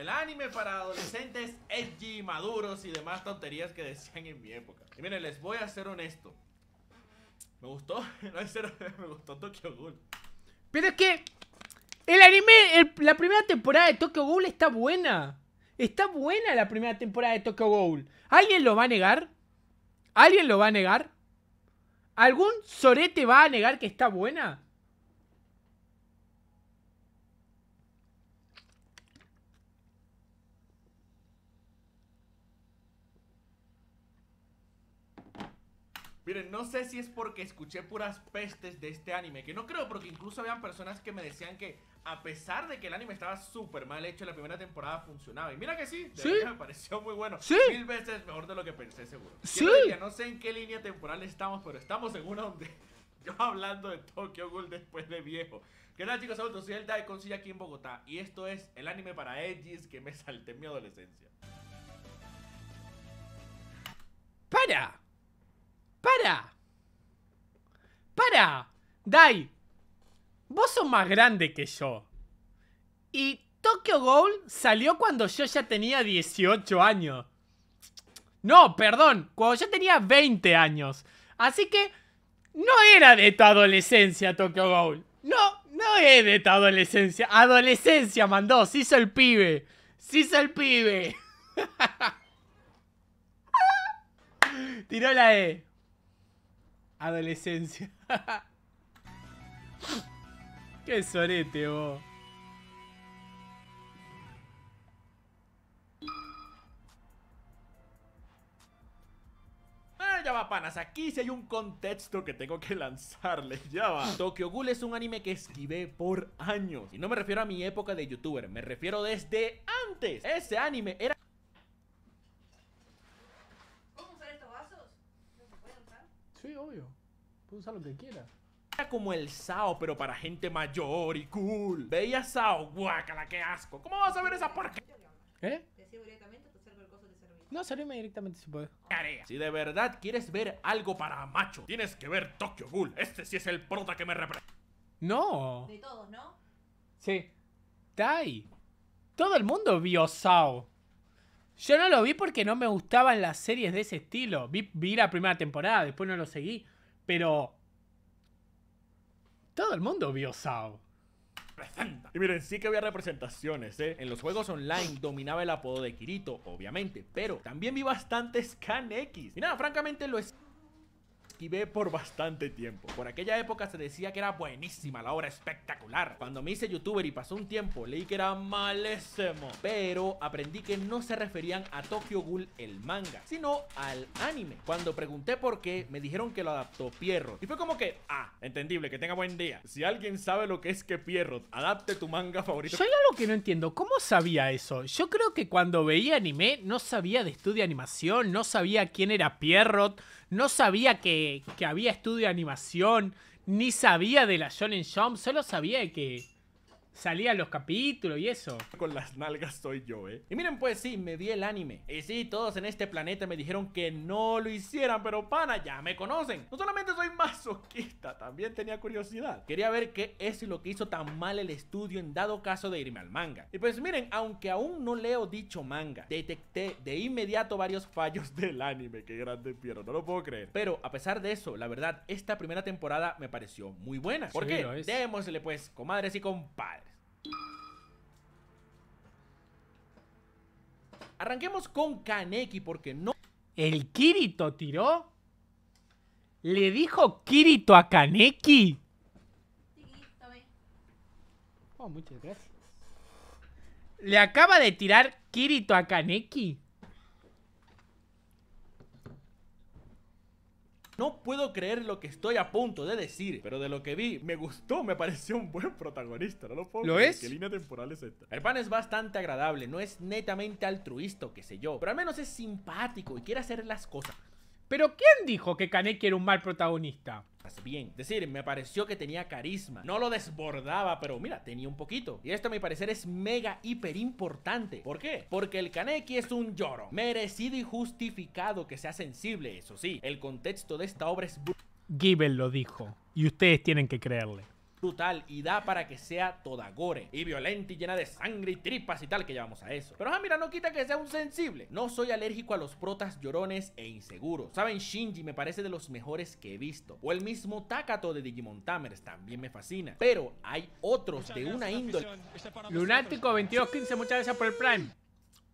el anime para adolescentes edgy, maduros y demás tonterías que decían en mi época. Y miren, les voy a ser honesto. Me gustó, no cero, me gustó Tokyo Ghoul. Pero es que el anime, la primera temporada de Tokyo Ghoul está buena. Está buena la primera temporada de Tokyo Ghoul. ¿Alguien lo va a negar? ¿Alguien lo va a negar? ¿Algún sorete va a negar que está buena? Miren, no sé si es porque escuché puras pestes de este anime, que no creo, porque incluso habían personas que me decían que a pesar de que el anime estaba súper mal hecho, la primera temporada funcionaba. Y mira que sí, de ¿Sí? me pareció muy bueno. ¿Sí? Mil veces mejor de lo que pensé, seguro. Sí. ya no sé en qué línea temporal estamos, pero estamos en una donde yo hablando de Tokyo Ghoul después de viejo. ¿Qué tal, chicos? Saludos, soy el Daikon, Silla aquí en Bogotá. Y esto es el anime para Edgys que me salté en mi adolescencia. ¡Para! para. Dai, vos sos más grande que yo. Y Tokyo Ghoul salió cuando yo ya tenía 18 años. No, perdón, cuando yo tenía 20 años. Así que no era de tu adolescencia Tokyo Ghoul. No, no es de tu adolescencia. Adolescencia mandó, se hizo el pibe. Se hizo el pibe. Tiró la E. Adolescencia. Qué sorete vos. Ah, ya va, panas. Aquí sí hay un contexto que tengo que lanzarle. Ya va. Tokyo Ghoul es un anime que esquivé por años. Y no me refiero a mi época de youtuber. Me refiero desde antes. Ese anime era Sí, obvio. Puedes usar lo que quieras. Era como el Sao, pero para gente mayor y cool. Veía Sao, guácala, qué asco. ¿Cómo vas a ver esa porca? ¿Eh? No, salíme directamente si puedes. Si de verdad quieres ver algo para macho, tienes que ver Tokyo Ghoul. Este sí es el prota que me representa. No. De todos, ¿no? Sí. Tai. Todo el mundo vio Sao. Yo no lo vi porque no me gustaban las series de ese estilo. Vi, vi la primera temporada, después no lo seguí. Pero. Todo el mundo vio Sao. Y miren, sí que había representaciones, ¿eh? En los juegos online dominaba el apodo de Kirito, obviamente, pero también vi bastante Scan X. Y nada, francamente lo es y ve por bastante tiempo. Por aquella época se decía que era buenísima, la obra espectacular. Cuando me hice youtuber y pasó un tiempo, leí que era malísimo Pero aprendí que no se referían a Tokyo Ghoul el manga, sino al anime. Cuando pregunté por qué, me dijeron que lo adaptó Pierrot. Y fue como que, ah, entendible, que tenga buen día. Si alguien sabe lo que es que Pierrot adapte tu manga favorito. Yo lo que no entiendo. ¿Cómo sabía eso? Yo creo que cuando veía anime, no sabía de estudio de animación, no sabía quién era Pierrot no sabía que, que había estudio de animación, ni sabía de la Shonen Jump, solo sabía que, salían los capítulos y eso. Con las nalgas soy yo, ¿eh? Y miren, pues sí, me vi el anime. Y sí, todos en este planeta me dijeron que no lo hicieran, pero pana, ya me conocen. No solamente soy masoquista, también tenía curiosidad. Quería ver qué es lo que hizo tan mal el estudio en dado caso de irme al manga. Y pues miren, aunque aún no leo dicho manga, detecté de inmediato varios fallos del anime. Qué grande Piero, no lo puedo creer. Pero a pesar de eso, la verdad, esta primera temporada me pareció muy buena. ¿Por qué? Démosle pues, comadres y compadres. Arranquemos con Kaneki porque no... ¿El Kirito tiró? ¿Le dijo Kirito a Kaneki? Oh, muchas gracias. Le acaba de tirar Kirito a Kaneki. No puedo creer lo que estoy a punto de decir, pero de lo que vi, me gustó, me pareció un buen protagonista. No lo puedo es? ¿Qué línea temporal es esta? El pan es bastante agradable, no es netamente altruista qué sé yo, pero al menos es simpático y quiere hacer las cosas. Pero ¿quién dijo que Kaneki era un mal protagonista? bien. decir, me pareció que tenía carisma. No lo desbordaba, pero mira, tenía un poquito. Y esto a mi parecer es mega hiper importante. ¿Por qué? Porque el Kaneki es un lloro. Merecido y justificado que sea sensible, eso sí. El contexto de esta obra es... given lo dijo. Y ustedes tienen que creerle brutal y da para que sea toda gore y violenta y llena de sangre y tripas y tal, que ya a eso. Pero ah, mira, no quita que sea un sensible. No soy alérgico a los protas llorones e inseguros. Saben, Shinji me parece de los mejores que he visto. O el mismo Takato de Digimon Tamers también me fascina. Pero hay otros de una índole. Lunático 2215, muchas gracias por el Prime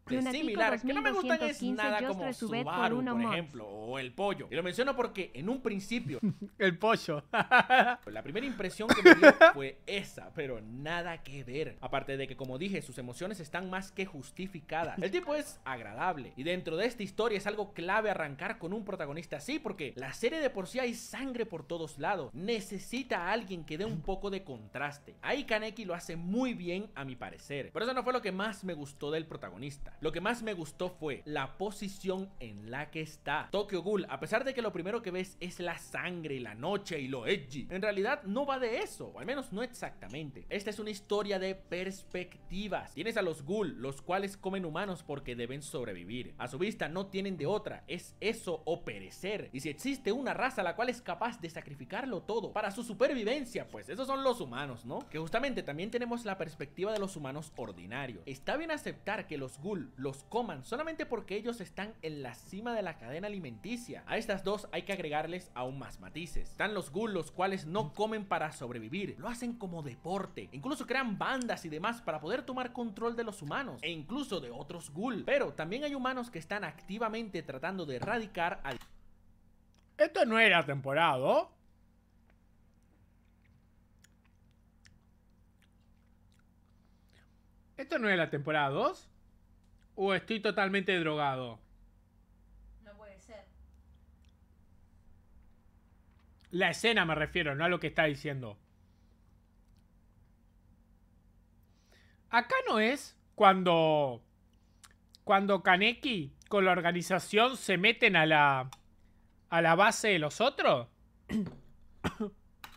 similares que no me gustan es nada como Subaru, por, por ejemplo, o el pollo. Y lo menciono porque en un principio... el pollo. la primera impresión que me dio fue esa, pero nada que ver. Aparte de que, como dije, sus emociones están más que justificadas. El tipo es agradable. Y dentro de esta historia es algo clave arrancar con un protagonista así, porque la serie de por sí hay sangre por todos lados. Necesita a alguien que dé un poco de contraste. Ahí Kaneki lo hace muy bien, a mi parecer. Pero eso no fue lo que más me gustó del protagonista. Lo que más me gustó fue la posición en la que está. Tokyo Ghoul, a pesar de que lo primero que ves es la sangre la noche y lo edgy, en realidad no va de eso, o al menos no exactamente. Esta es una historia de perspectivas. Tienes a los Ghoul, los cuales comen humanos porque deben sobrevivir. A su vista no tienen de otra, es eso o perecer. Y si existe una raza la cual es capaz de sacrificarlo todo para su supervivencia, pues esos son los humanos, ¿no? Que justamente también tenemos la perspectiva de los humanos ordinarios. Está bien aceptar que los Ghoul los coman solamente porque ellos están en la cima de la cadena alimenticia. A estas dos hay que agregarles aún más matices. Están los ghouls los cuales no comen para sobrevivir, lo hacen como deporte. Incluso crean bandas y demás para poder tomar control de los humanos e incluso de otros ghouls. Pero también hay humanos que están activamente tratando de erradicar al... Esto no era temporada. ¿Esto no era la temporada 2? o estoy totalmente drogado? No puede ser. La escena me refiero, no a lo que está diciendo. Acá no es cuando. Cuando Kaneki con la organización se meten a la. a la base de los otros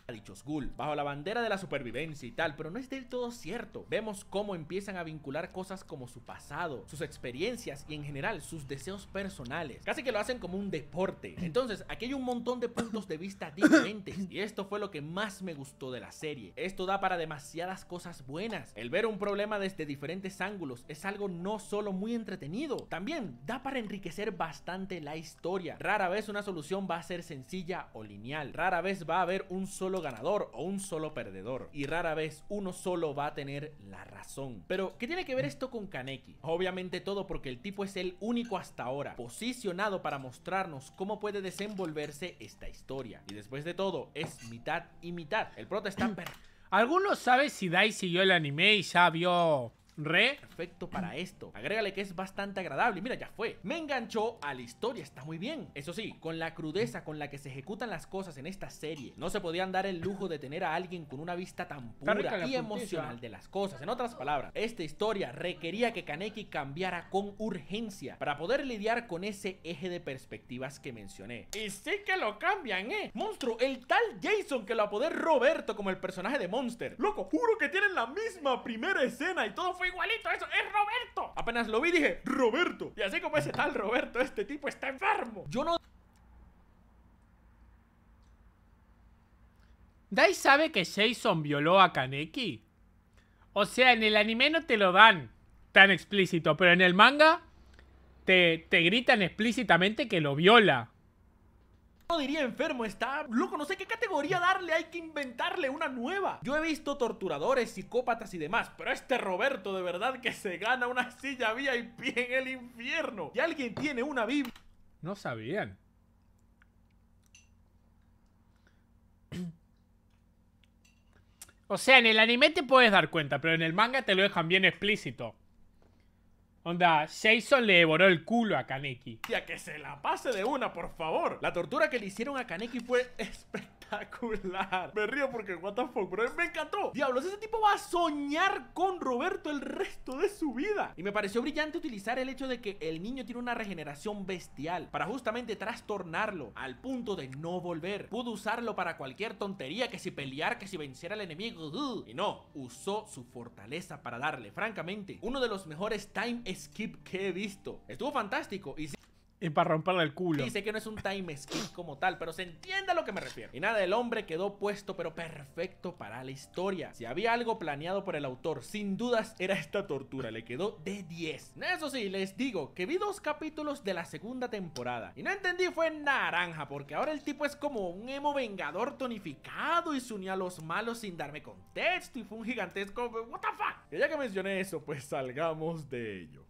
a dichos ghoul, bajo la bandera de la supervivencia y tal, pero no es del todo cierto. Vemos cómo empiezan a vincular cosas como su pasado, sus experiencias y en general sus deseos personales. Casi que lo hacen como un deporte. Entonces, aquí hay un montón de puntos de vista diferentes y esto fue lo que más me gustó de la serie. Esto da para demasiadas cosas buenas. El ver un problema desde diferentes ángulos es algo no solo muy entretenido, también da para enriquecer bastante la historia. Rara vez una solución va a ser sencilla o lineal. Rara vez va a haber un solo ganador o un solo perdedor, y rara vez uno solo va a tener la razón. Pero, ¿qué tiene que ver esto con Kaneki? Obviamente todo porque el tipo es el único hasta ahora, posicionado para mostrarnos cómo puede desenvolverse esta historia. Y después de todo, es mitad y mitad. El protesta. ¿Alguno sabe si Dai siguió el anime y ya vio Re perfecto para esto. Agrégale que es bastante agradable. Mira, ya fue. Me enganchó a la historia, está muy bien. Eso sí, con la crudeza con la que se ejecutan las cosas en esta serie, no se podían dar el lujo de tener a alguien con una vista tan pura y emocional de las cosas. En otras palabras, esta historia requería que Kaneki cambiara con urgencia para poder lidiar con ese eje de perspectivas que mencioné. Y sí que lo cambian, ¿eh? Monstruo, el tal Jason que lo apodé Roberto como el personaje de Monster. Loco, juro que tienen la misma primera escena y todo fue igualito eso, es Roberto Apenas lo vi dije, Roberto Y así como ese tal Roberto, este tipo está enfermo Yo no... ¿Dai sabe que Jason violó a Kaneki? O sea, en el anime no te lo dan tan explícito, pero en el manga te gritan explícitamente que lo viola diría enfermo está. Loco, no sé qué categoría darle, hay que inventarle una nueva. Yo he visto torturadores, psicópatas y demás, pero este Roberto de verdad que se gana una silla y vía pie en el infierno. Y alguien tiene una Biblia. No sabían. O sea, en el anime te puedes dar cuenta, pero en el manga te lo dejan bien explícito. Onda, Jason le devoró el culo a Kaneki. Tía, que se la pase de una, por favor. La tortura que le hicieron a Kaneki fue espectacular me río porque, what bro. Me encantó. Diablos, ese tipo va a soñar con Roberto el resto de su vida. Y me pareció brillante utilizar el hecho de que el niño tiene una regeneración bestial para justamente trastornarlo al punto de no volver. Pudo usarlo para cualquier tontería, que si pelear, que si venciera al enemigo. y no, usó su fortaleza para darle, francamente, uno de los mejores time skip que he visto. Estuvo fantástico y si... Y para romperle el culo. Dice que no es un time skip como tal, pero se entiende a lo que me refiero. Y nada, el hombre quedó puesto, pero perfecto para la historia. Si había algo planeado por el autor, sin dudas era esta tortura. Le quedó de 10. Eso sí, les digo que vi dos capítulos de la segunda temporada. Y no entendí fue naranja, porque ahora el tipo es como un emo vengador tonificado y se unía a los malos sin darme contexto. Y fue un gigantesco... ¿What the Y ya que mencioné eso, pues salgamos de ello.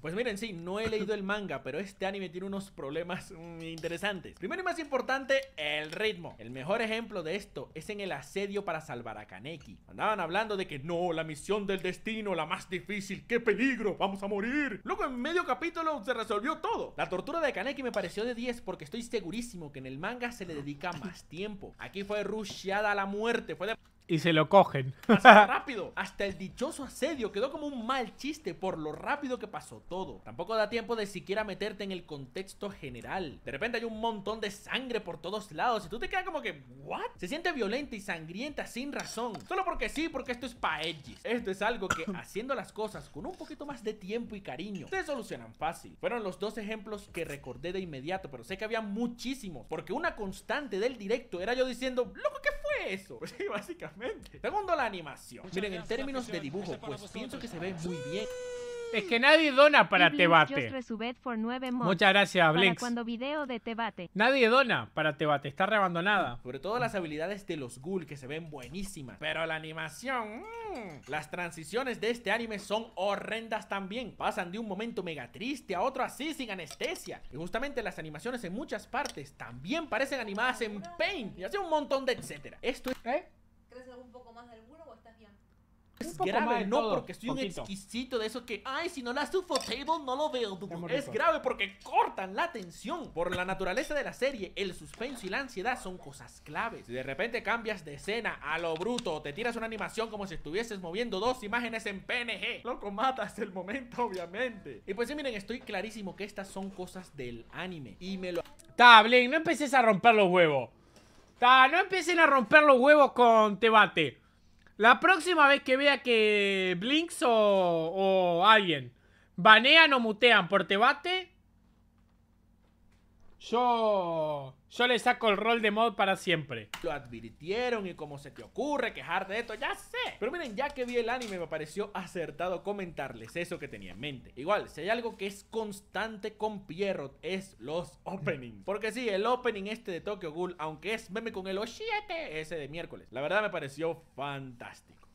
Pues miren, sí, no he leído el manga, pero este anime tiene unos problemas mm, interesantes. Primero y más importante, el ritmo. El mejor ejemplo de esto es en el asedio para salvar a Kaneki. Andaban hablando de que no, la misión del destino, la más difícil, qué peligro, vamos a morir. Luego en medio capítulo se resolvió todo. La tortura de Kaneki me pareció de 10 porque estoy segurísimo que en el manga se le dedica más tiempo. Aquí fue rusheada a la muerte, fue de... Y se lo cogen. Hasta rápido. Hasta el dichoso asedio quedó como un mal chiste por lo rápido que pasó todo. Tampoco da tiempo de siquiera meterte en el contexto general. De repente hay un montón de sangre por todos lados y tú te quedas como que, ¿what? Se siente violenta y sangrienta sin razón. Solo porque sí, porque esto es pa' Esto es algo que haciendo las cosas con un poquito más de tiempo y cariño se solucionan fácil. Fueron los dos ejemplos que recordé de inmediato, pero sé que había muchísimos. Porque una constante del directo era yo diciendo, loco, ¿qué fue eso? Pues sí, básicamente. Segundo, la animación. Miren, en términos de dibujo, pues pienso que se ve muy bien. Es que nadie dona para Tebate. Muchas gracias, Blinks cuando video de Tebate. Nadie dona para Tebate, está reabandonada. Sobre todo las habilidades de los ghoul que se ven buenísimas. Pero la animación... Mm. Las transiciones de este anime son horrendas también. Pasan de un momento mega triste a otro así sin anestesia. Y justamente las animaciones en muchas partes también parecen animadas en Paint. Y hace un montón de etcétera. Esto es... ¿Eh? un poco más de o estás bien? Es grave, no porque soy un exquisito de eso que, ay, si no la sufo table, no lo veo. Es grave porque cortan la tensión. Por la naturaleza de la serie, el suspenso y la ansiedad son cosas claves. Si de repente cambias de escena a lo bruto, te tiras una animación como si estuvieses moviendo dos imágenes en PNG. Loco, matas el momento, obviamente. Y pues sí, miren, estoy clarísimo que estas son cosas del anime. Y me lo... y no empeces a romper los huevos no empiecen a romper los huevos con Tebate. La próxima vez que vea que Blinks o, o alguien banean o mutean por Tebate, yo, yo le saco el rol de mod para siempre. Lo advirtieron y como se te ocurre quejar de esto, ya sé. Pero miren, ya que vi el anime me pareció acertado comentarles eso que tenía en mente. Igual, si hay algo que es constante con Pierrot es los openings. Porque sí, el opening este de Tokyo Ghoul, aunque es meme con el 7 ese de miércoles. La verdad me pareció fantástico.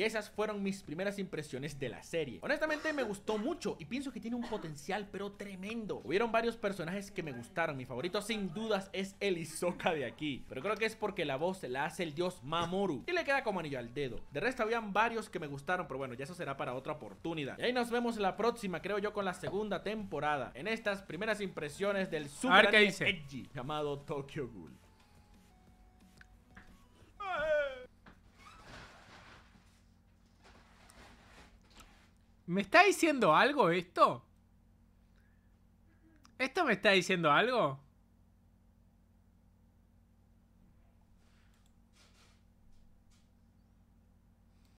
Y esas fueron mis primeras impresiones de la serie. Honestamente me gustó mucho y pienso que tiene un potencial pero tremendo. Hubieron varios personajes que me gustaron. Mi favorito sin dudas es el Isoka de aquí. Pero creo que es porque la voz se la hace el dios Mamoru. Y le queda como anillo al dedo. De resto habían varios que me gustaron, pero bueno, ya eso será para otra oportunidad. Y ahí nos vemos la próxima, creo yo, con la segunda temporada. En estas primeras impresiones del Super Edgy llamado Tokyo Ghoul. ¿Me está diciendo algo esto? ¿Esto me está diciendo algo?